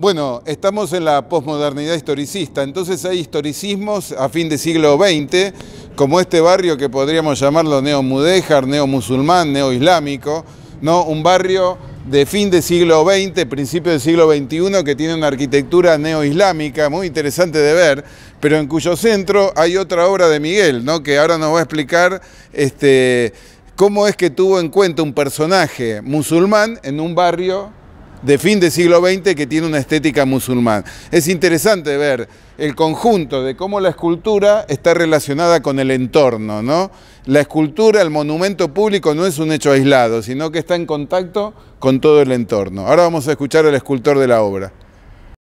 Bueno, estamos en la posmodernidad historicista, entonces hay historicismos a fin de siglo XX, como este barrio que podríamos llamarlo neo-musulmán, neomusulmán, neoislámico, ¿no? un barrio de fin de siglo XX, principio del siglo XXI, que tiene una arquitectura neoislámica muy interesante de ver, pero en cuyo centro hay otra obra de Miguel, ¿no? que ahora nos va a explicar este, cómo es que tuvo en cuenta un personaje musulmán en un barrio de fin de siglo XX que tiene una estética musulmán. Es interesante ver el conjunto de cómo la escultura está relacionada con el entorno, ¿no? La escultura, el monumento público no es un hecho aislado, sino que está en contacto con todo el entorno. Ahora vamos a escuchar al escultor de la obra.